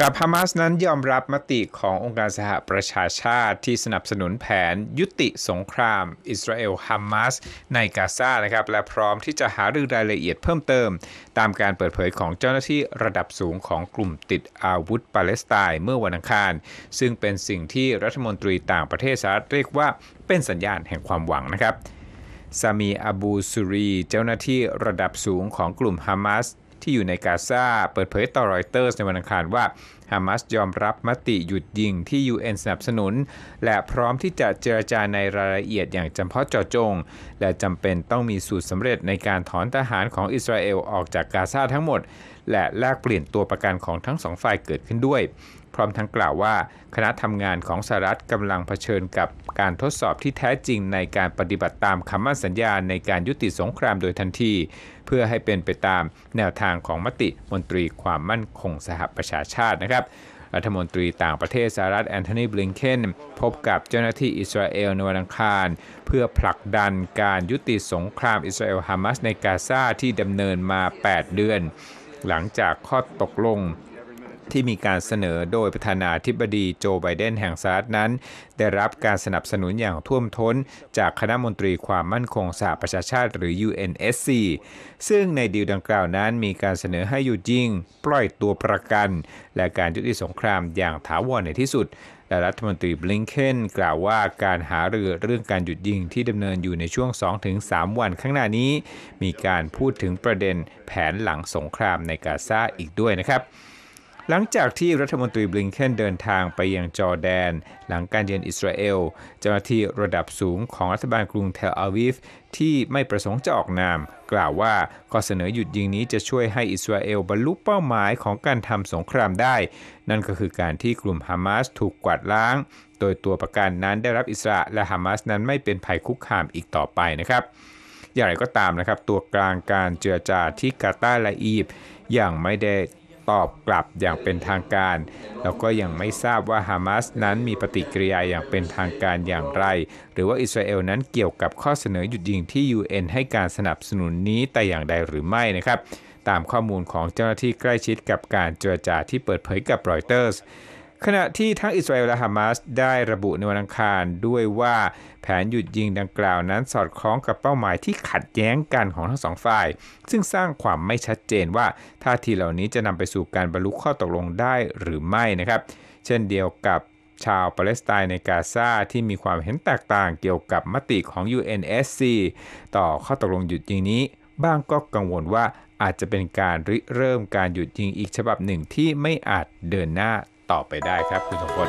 กับฮามาสนั้นยอมรับมติขององค์การสหประชาชาติที่สนับสนุนแผนยุติสงครามอิสราเอลฮามาสในกาซานะครับ และพร้อมที่จะหารือรายละเอียดเพิ่มเติม ตามการเปิดเผยของเจ้าหน้าที่ระดับสูงของกลุ่มติดอาวุธ ปาเลสไตน์เมื่อวันอังคาร ซึ่งเป็นสิ่งที่รัฐมนตรีต่างประเทศสหรัฐเรียกว่าเป็นสัญญาณแห่งความหวังนะครับซามีอบูซูรี เจ้าหน้าที่ระดับสูงของกลุ่มฮามาสที่อยู่ในกาซาเปิดเผยต่อรอยเตอร์ในวันอังคารว่าฮามาสยอมรับมติหยุดยิงที่ UN สนับสนุน และพร้อมที่จะเจรจาในรายละเอียดอย่างจำเพาะเจาะจง และจำเป็นต้องมีสูตรสำเร็จในการถอนทหารของอิสราเอลออกจากกาซาทั้งหมด และแลกเปลี่ยนตัวประกันของทั้งสองฝ่ายเกิดขึ้นด้วยพร้อมทั้งกล่าวว่า คณะทำงานของสหรัฐกำลังเผชิญกับการทดสอบที่แท้จริงในการปฏิบัติตามคำมั่นสัญญาในการยุติสงครามโดยทันที เพื่อให้เป็นไปตามแนวทางของมติ มนตรีความมั่นคงสหประชาชาตินะครับ รัฐมนตรีต่างประเทศสหรัฐ แอนโทนีบลิงเคนพบกับเจ้าหน้าที่อิสราเอลในวันอังคารเพื่อผลักดันการยุติสงครามอิสราเอลฮามาสในกาซาที่ดำเนินมา 8 เดือน หลังจากข้อตกลงที่มีการเสนอโดยประธานาธิบดีโจไบเดนแห่งสหรัฐนั้น ได้รับการสนับสนุนอย่างท่วมท้น จากคณะมนตรีความมั่นคงสหประชาชาติ หรือ UNSC ซึ่งในดีลดังกล่าวนั้นมีการเสนอให้หยุดยิง ปล่อยตัวประกัน และการยุติสงครามอย่างถาวรในที่สุด และรัฐมนตรีบลิงเคนกล่าวว่าการหารือเรื่องการหยุดยิงที่ดำเนินอยู่ในช่วง2-3วันข้างหน้านี้ มีการพูดถึงประเด็นแผนหลังสงครามในกาซาอีกด้วยนะครับหลังจากที่รัฐมนตรีบลิงเคนเดินทางไปยังจอร์แดน หลังการเยือนอิสราเอลเจ้าหน้าที่ระดับสูงของรัฐบาลกรุงเทลอาวิฟที่ไม่ประสงค์จะออกนามกล่าวว่าข้อเสนอหยุดยิงนี้จะช่วยให้อิสราเอลบรรลุเป้าหมายของการทำสงครามได้ นั่นก็คือการที่กลุ่มฮามาสถูกกวาดล้างโดยตัวประกันนั้นได้รับอิสระและฮามาสนั้นไม่เป็นภัยคุกคามอีกต่อไปนะครับอย่างไรก็ตามนะครับตัวกลางการเจรจาที่กาตาร์และอียิปต์ยังไม่ได้ตอบกลับอย่างเป็นทางการ แล้วก็ยังไม่ทราบว่าฮามาสนั้นมีปฏิกิริยาอย่างเป็นทางการอย่างไร หรือว่าอิสราเอลนั้นเกี่ยวกับข้อเสนอหยุดยิงที่ UN ให้การสนับสนุนนี้แต่อย่างใดหรือไม่นะครับ ตามข้อมูลของเจ้าหน้าที่ใกล้ชิดกับการเจรจาที่เปิดเผยกับรอยเตอร์สขณะ ที่ทั้งอิสราเอลและฮามาสได้ระบุในวันอังคารด้วยว่า แผนหยุดยิงดังกล่าวนั้น สอดคล้องกับเป้าหมายที่ขัดแย้งกันของทั้งสองฝ่าย ซึ่งสร้างความไม่ชัดเจนว่าท่าทีเหล่านี้จะนำไปสู่การบรรลุข้อตกลงได้หรือไม่นะครับ เช่นเดียวกับชาว ปาเลสไตน์ในกาซาที่มีความเห็นแตกต่างเกี่ยวกับมติของ UNSC ต่อข้อตกลงหยุดยิงนี้บ้างก็กังวลว่าอาจจะเป็นการริเริ่มการหยุดยิงอีกฉบับหนึ่งที่ไม่อาจเดินหน้าต่อไปได้ครับคุณสมพศ